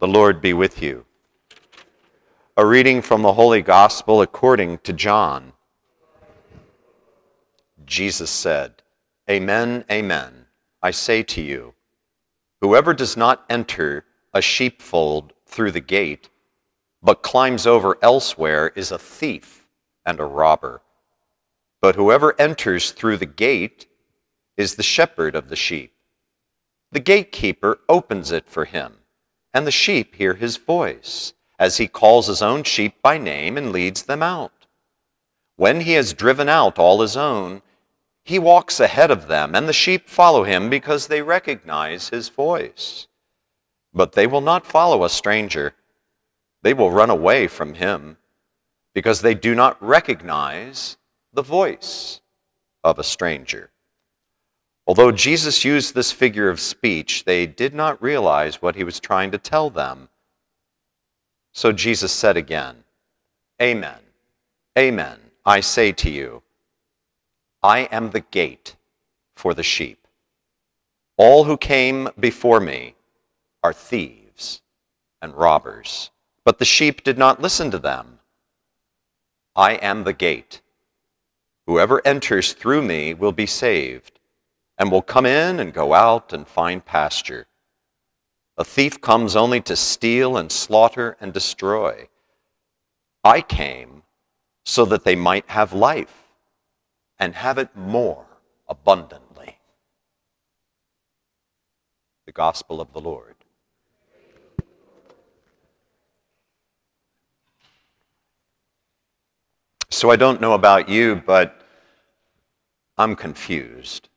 The Lord be with you. A reading from the Holy Gospel according to John. Jesus said, Amen, amen. I say to you, whoever does not enter a sheepfold through the gate, but climbs over elsewhere, is a thief and a robber. But whoever enters through the gate is the shepherd of the sheep. The gatekeeper opens it for him and the sheep hear his voice, as he calls his own sheep by name and leads them out. When he has driven out all his own, he walks ahead of them, and the sheep follow him because they recognize his voice. But they will not follow a stranger, they will run away from him because they do not recognize the voice of a stranger. Although Jesus used this figure of speech, they did not realize what he was trying to tell them. So Jesus said again, Amen, amen, I say to you, I am the gate for the sheep. All who came before me are thieves and robbers, but the sheep did not listen to them. I am the gate. Whoever enters through me will be saved and will come in and go out and find pasture. A thief comes only to steal and slaughter and destroy. I came so that they might have life and have it more abundantly. The Gospel of the Lord. So I don't know about you, but I'm confused.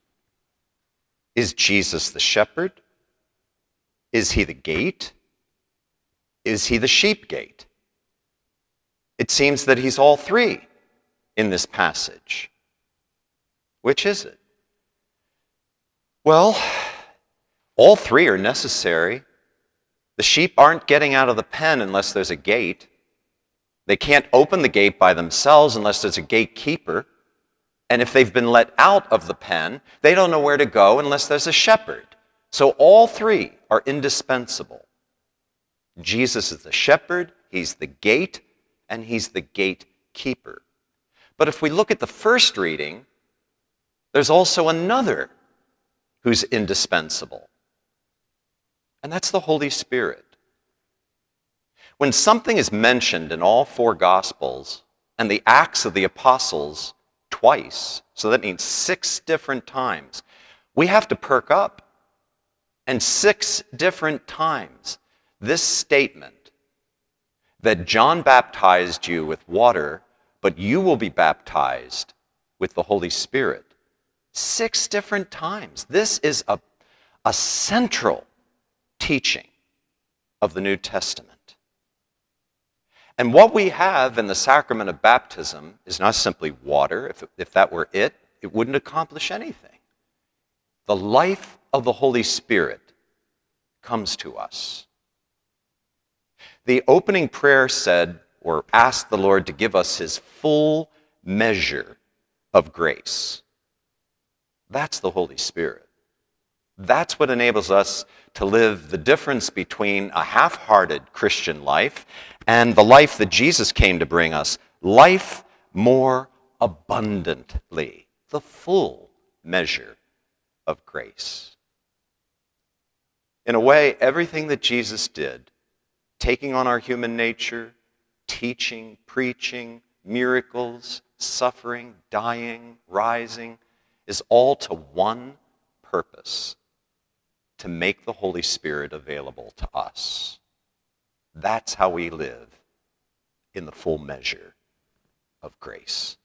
Is Jesus the shepherd? Is he the gate? Is he the sheep gate? It seems that he's all three in this passage. Which is it? Well, all three are necessary. The sheep aren't getting out of the pen unless there's a gate. They can't open the gate by themselves unless there's a gatekeeper. And if they've been let out of the pen, they don't know where to go unless there's a shepherd. So all three are indispensable. Jesus is the shepherd, he's the gate, and he's the gatekeeper. But if we look at the first reading, there's also another who's indispensable, and that's the Holy Spirit. When something is mentioned in all four Gospels and the Acts of the Apostles, twice. So that means six different times. We have to perk up. And six different times, this statement that John baptized you with water, but you will be baptized with the Holy Spirit. Six different times. This is a, a central teaching of the New Testament. And what we have in the sacrament of baptism is not simply water. If, if that were it, it wouldn't accomplish anything. The life of the Holy Spirit comes to us. The opening prayer said, or asked the Lord to give us his full measure of grace. That's the Holy Spirit. That's what enables us to live the difference between a half hearted Christian life and the life that Jesus came to bring us life more abundantly, the full measure of grace. In a way, everything that Jesus did, taking on our human nature, teaching, preaching, miracles, suffering, dying, rising, is all to one purpose to make the Holy Spirit available to us. That's how we live in the full measure of grace.